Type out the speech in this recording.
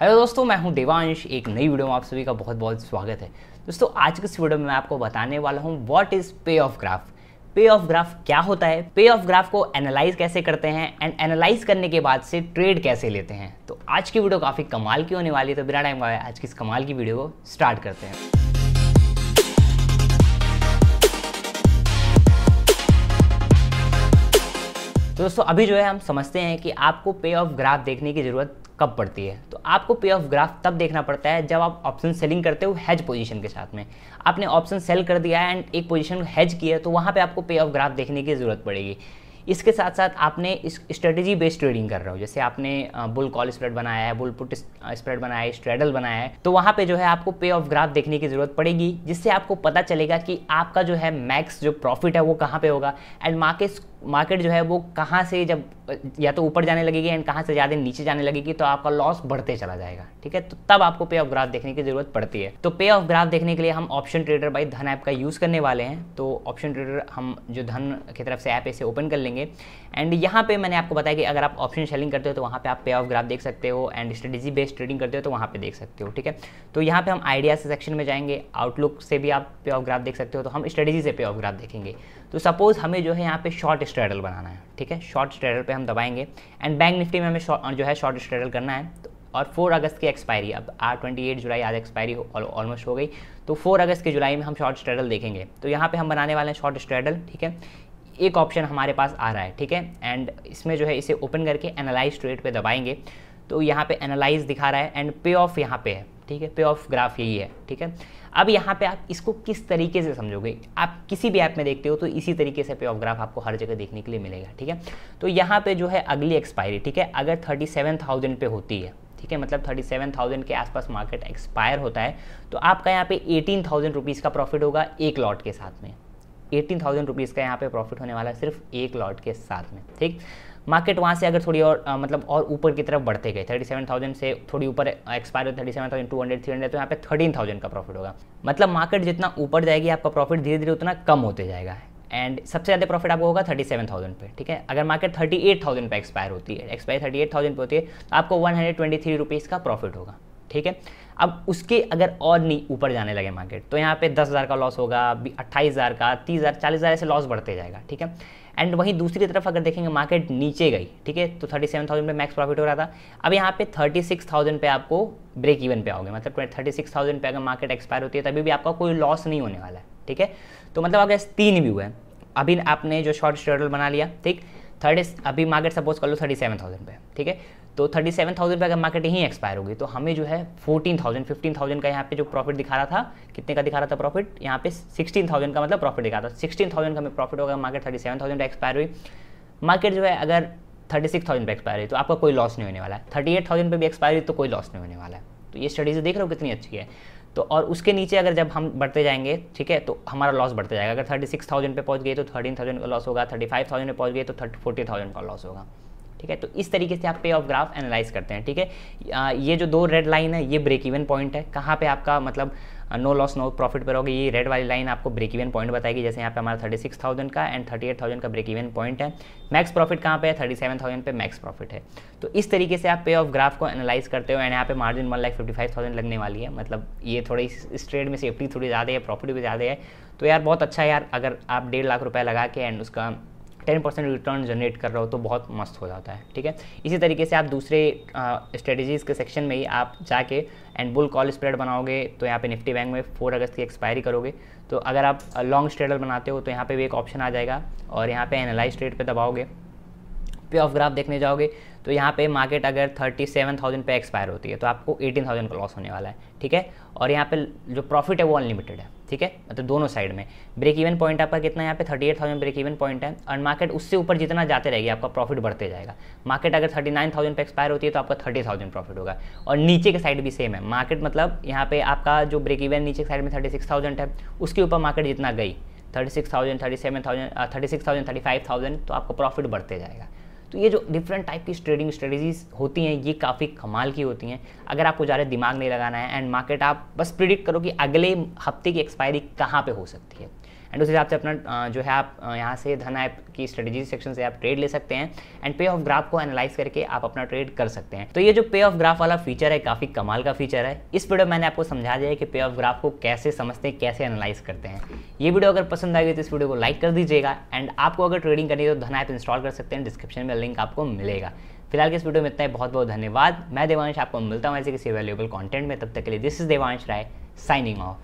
hello दोस्तों मैं हूं देवांश एक नई वीडियो में आप सभी का बहुत बहुत स्वागत है दोस्तों आज की इस वीडियो में मैं आपको बताने वाला हूं what is payoff graph payoff graph क्या होता है पे ऑफ ग्राफ को एनालाइज कैसे करते हैं एंड एनालाइज करने के बाद से ट्रेड कैसे लेते हैं तो आज की वीडियो काफ़ी कमाल की होने वाली है तो बिना टाइम आज की इस कमाल की वीडियो को स्टार्ट करते हैं दोस्तों अभी जो है हम समझते हैं कि आपको पे ऑफ ग्राफ देखने की ज़रूरत कब पड़ती है तो आपको पे ऑफ ग्राफ तब देखना पड़ता है जब आप ऑप्शन सेलिंग करते हो हैज पोजीशन के साथ में आपने ऑप्शन सेल कर दिया है एंड एक पोजीशन को हैज किया तो वहाँ पे आपको पे ऑफ ग्राफ देखने की ज़रूरत पड़ेगी इसके साथ साथ आपने इस स्ट्रेटेजी बेस्ड ट्रेडिंग कर रहे हो जैसे आपने बुल कॉल स्प्रेड बनाया है बुल पुट स्प्रेड बनाया है स्ट्रेडल बनाया है तो वहाँ पे जो है आपको पे ऑफ ग्राफ देखने की ज़रूरत पड़ेगी जिससे आपको पता चलेगा कि आपका जो है मैक्स जो प्रॉफिट है वो कहाँ पे होगा एंड मार्केट मार्केट जो है वो कहाँ से जब या तो ऊपर जाने लगेगी एंड कहाँ से ज़्यादा नीचे जाने लगेगी तो आपका लॉस बढ़ते चला जाएगा ठीक है तो तब आपको पे ऑफ ग्राफ देखने की ज़रूरत पड़ती है तो पे ऑफ ग्राफ देखने के लिए हम option trader by Dhan app का यूज़ करने वाले हैं तो ऑप्शन ट्रेडर हम जो धन की तरफ से ऐप इसे ओपन कर लेंगे एंड यहाँ पर मैंने आपको बताया कि अगर आप ऑप्शन सेलिंग करते हो तो वहाँ पर आप पे ऑफ ग्राफ देख सकते हो एंड स्ट्रेटेजी बेस्ड ट्रेडिंग करते हो तो वहाँ पर देख सकते हो ठीक है तो यहाँ पर हम आइडिया सेक्शन में जाएंगे आउटलुक से भी आप पे ऑफ ग्राफ देख सकते हो तो हम स्ट्रेटेजी से पे ऑफ ग्राफ देखेंगे तो सपोज़ हमें जो है यहाँ पे शॉर्ट स्ट्रेडल बनाना है ठीक है शॉर्ट स्ट्रेडल पे हम दबाएंगे एंड बैंक निफ्टी में हमें जो है शॉर्ट स्ट्रेडल करना है तो और 4 अगस्त की एक्सपायरी अब आर ट्वेंटी एट जुलाई आज एक्सपायरी ऑलमोस्ट हो गई तो 4 अगस्त के जुलाई में हम शॉर्ट स्ट्रेडल देखेंगे तो यहाँ पे हम बनाने वाले हैं शॉर्ट स्ट्रेडल ठीक है एक ऑप्शन हमारे पास आ रहा है ठीक है एंड इसमें जो है इसे ओपन करके एनालाइज ट्रेड पर दबाएंगे तो यहाँ पर एनालाइज दिखा रहा है एंड पे ऑफ यहाँ पे है ठीक है पे ऑफ ग्राफ यही है ठीक है अब यहाँ पे आप इसको किस तरीके से समझोगे आप किसी भी ऐप में देखते हो तो इसी तरीके से पे ऑफ ग्राफ आपको हर जगह देखने के लिए मिलेगा ठीक है तो यहाँ पे जो है अगली एक्सपायरी ठीक है अगर थर्टी सेवन थाउजेंड पे होती है ठीक है मतलब थर्टी सेवन थाउजेंड के आसपास मार्केट एक्सपायर होता है तो आपका यहाँ पे एटीन थाउजेंड रुपीज़ का प्रॉफिट होगा एक लॉट के साथ में एटीन थाउजेंड रुपीज़ का यहाँ पे प्रॉफिट होने वाला है सिर्फ एक लॉट के साथ में ठीक मार्केट वहाँ से अगर थोड़ी और आ, मतलब और ऊपर की तरफ बढ़ते गए थर्टी सेवन थाउजेंड से थोड़ी ऊपर एक्सपायर हुए thirty seven thousand two hundred three hundred तो यहाँ पे थर्टीन थाउजेंड का प्रॉफिट होगा मतलब मार्केट जितना ऊपर जाएगी आपका प्रॉफिट धीरे धीरे उतना कम होते जाएगा एंड सबसे ज़्यादा प्रॉफिट आपको होगा थर्टी सेवन थाउजेंड पे ठीक है अगर मार्केट थर्टी एट थाउजेंड पर एक्सपायर होती है एक्सपायर थर्टी एट थाउजेंड पर होती है तो आपको one hundred twenty three rupees का प्रॉफिट होगा ठीक है अब उसके अगर और नहीं ऊपर जाने लगे मार्केट तो यहाँ पे दस हज़ार का लॉस होगा अभी अट्ठाईस हज़ार का तीस हज़ार चालीस हज़ार ऐसे लॉस बढ़ते जाएगा ठीक है एंड वहीं दूसरी तरफ अगर देखेंगे मार्केट नीचे गई ठीक है तो थर्टी सेवन थाउजेंड पर मैक्स प्रॉफिट हो रहा था अब यहाँ पे थर्टी सिक्स थाउजेंड पर आपको ब्रेक इवन पे आओगे मतलब थर्टी सिक्स थाउजेंड पे अगर मार्केट एक्सपायर होती है तभी भी आपका कोई लॉस नहीं होने वाला है ठीक है तो मतलब अगर तीन व्यू है अभी आपने जो शॉर्ट शेड्यूल बना लिया ठीक थर्टी अभी मार्केट सपोज कर लो थर्टी सेवन थाउजेंड पे ठीक है तो थर्टी सेवन थाउजेंड रुपये अगर मार्केट यहीं एक्सपायर होगी तो हमें जो है फोर्टीन थाउजेंड फिफ्टीन थाउजेंड का यहाँ पे जो प्रॉफिट दिखा रहा था कितने का दिखा रहा था प्रॉफिट यहाँ पे सिक्सटीन थाउजेंड का मतलब प्रॉफिट दिखा रहा था सिक्सटीन थाउजेंड का हमें प्रॉफिट होगा market thirty seven thousand expire हुई मार्केट जो है अगर थर्टी सिक्स थाउजेंड पर एक्सपायर हुई तो आपका कोई लॉस नहीं होने वाला है थर्टी एट थाउजेंड पर भी एक्सपायर हुई तो कोई लॉस नहीं होने वाला है तो ये स्टडीज देख रहे हो कितनी अच्छी है तो और उसके नीचे अगर जब हम बढ़ते जाएंगे ठीक है तो हमारा लॉस बढ़ते जाएगा अगर थर्टी सिक्स थाउजेंड पर पहुँच गए तो थर्टीन थाउजेंड का लॉस होगा थर्टी फाइव थाउजेंड पर पहुँच गए तो थर्टी फोर्टी थाउजेंड का लॉस होगा ठीक है तो इस तरीके से आप पे ऑफ ग्राफ एनालाइज करते हैं ठीक है ये जो दो रेड लाइन है ये ब्रेक इवन पॉइंट है कहाँ पे आपका मतलब नो लॉस नो प्रॉफिट पर होगी ये रेड वाली लाइन आपको ब्रेक इवन पॉइंट बताएगी जैसे यहाँ पे हमारा थर्टी सिक्स थाउजेंड का एंड थर्टी एट थाउजेंड का ब्रेक इवन पॉइंट है मैक्स प्रॉफिट कहाँ पे है थर्टी सेवन थाउजेंड पे मैक्स प्रॉफिट है तो इस तरीके से आप पे ऑफ ग्राफ को एनालाइज करते हो एंड यहाँ पे margin one lakh fifty five thousand लगने वाली है मतलब ये थोड़ी इस ट्रेड में सेफ्टी थोड़ी ज़्यादा है प्रॉफिट भी ज़्यादा है तो यार बहुत अच्छा है यार अगर आप डेढ़ लाख रुपये लगा के एंड उसका टेन परसेंट रिटर्न जनरेट कर रहा हो तो बहुत मस्त हो जाता है ठीक है इसी तरीके से आप दूसरे स्ट्रेटजीज़ के सेक्शन में ही आप जाके एंड बुल कॉल स्प्रेड बनाओगे तो यहाँ पे निफ्टी बैंक में फोर अगस्त की एक्सपायरी करोगे तो अगर आप लॉन्ग स्ट्रेडर बनाते हो तो यहाँ पे भी एक ऑप्शन आ जाएगा और यहाँ पे एनालाइज ट्रेड पे दबाओगे पे ऑफ ग्राफ देखने जाओगे तो यहाँ पे मार्केट अगर 37,000 सेवन थाउजेंड पे एक्सपायर होती है तो आपको 18,000 थाउजेंड का लॉस होने वाला है ठीक है और यहाँ पे जो प्रॉफिट है वो अनलिमिटेड है ठीक है मतलब तो दोनों साइड में ब्रेक इवन पॉइंट आपका कितना यहाँ पे 38,000 eight thousand break even point है और मार्केट उससे ऊपर जितना जाते रहेगी आपका प्रॉफिट बढ़ते जाएगा मार्केट अगर थर्टी नाइन थाउजेंड एक्सपायर होती है तो आपका थर्टी प्रॉफिट होगा और नीचे के साइड भी सेम है मार्केट मतलब यहाँ पे आपका जो ब्रेक इवन नीचे के साइड में थर्टी है उसके ऊपर मार्केट जितना गई thirty six thousand thirty seven thousand thirty six thousand thirty five thousand तो आपका प्रॉफिट बढ़ते जाएगा तो ये जो डिफरेंट टाइप की ट्रेडिंग स्ट्रेटजीज होती हैं ये काफ़ी कमाल की होती हैं अगर आपको ज़्यादा दिमाग नहीं लगाना है एंड मार्केट आप बस प्रिडिक्ट करो कि अगले हफ्ते की एक्सपायरी कहाँ पर हो सकती है एंड उस हिसाब से अपना जो है आप यहाँ से धन ऐप की स्ट्रेटेजी सेक्शन से आप ट्रेड ले सकते हैं एंड पे ऑफ ग्राफ को एनालाइज करके आप अपना ट्रेड कर सकते हैं तो ये जो पे ऑफ ग्राफ वाला फीचर है काफ़ी कमाल का फीचर है इस वीडियो मैंने आपको समझा दिया है कि पे ऑफ ग्राफ को कैसे समझते हैं कैसे एनालाइज करते हैं ये वीडियो अगर पसंद आएगी तो इस वीडियो को लाइक कर दीजिएगा एंड आपको अगर ट्रेडिंग करनी है तो धन ऐप इंस्टॉल कर सकते हैं डिस्क्रिप्शन में लिंक आपको मिलेगा फिलहाल के इस वीडियो में इतना ही बहुत बहुत धन्यवाद मैं देवांश आपको मिलता हूँ ऐसे किसी अवेलेबल कॉन्टेंट में तब तक के लिए this is Devansh Rai signing of